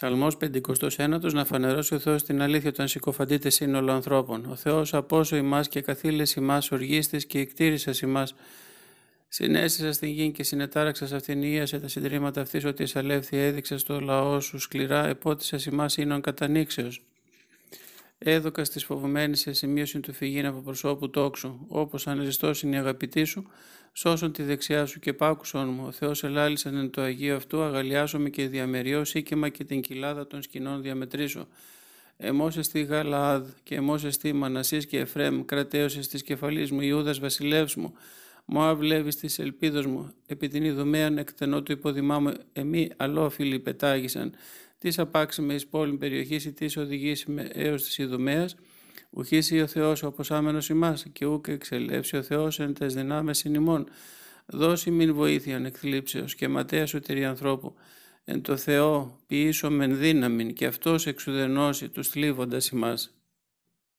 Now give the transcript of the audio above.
Ψαλμός 51 Να φανερώσει ο Θεός την αλήθεια των συκοφαντείται σύνολο ανθρώπων. Ο Θεός όσο ημάς και καθήλες ημάς οργίστης και εκτήρησας ημάς. Συνέστησα στην γη και συνετάραξα σε αυτήν σε τα συντρίμματα αυτής ότι εισαλεύθη έδειξες στο λαό σου σκληρά, επότησα ημάς ίνον κατανήξεως έδωκα στις φοβομένες σε σημείωση του φυγήν από προσώπου τόξου, όπως αν είναι η αγαπητή σου, σώσον τη δεξιά σου και πάκουσον μου, ο Θεός ελάλησαν εν το Αγίο αυτού, αγαλιάσομαι και διαμεριώ σήκημα και την κοιλάδα των σκηνών διαμετρήσω. Εμός στη Γαλαάδ και εμός στη μανασίς και Εφρέμ, κρατέωσες της κεφαλής μου, Ιούδας βασιλεύς μου, Μωά βλέβεις τη ελπίδος μου, επί την Ιδωμέαν εκτενό του υποδημά μου, εμεί αλόφιλοι πετάγησαν, της με ει πόλη περιοχής ή της οδηγήσιμε έως της Ιδωμέας, ουχήσει ο Θεός όπω άμενο ημάς, και ούκ εξελεύσει ο Θεός εν τες δυνάμες συνημών Δώσει μην βοήθεια εκθλίψεως και ματέας σωτηρή ανθρώπου. Εν το Θεό ποιήσω μεν δύναμη και αυτός εξουδενώσει τους θλίβοντας ημάς.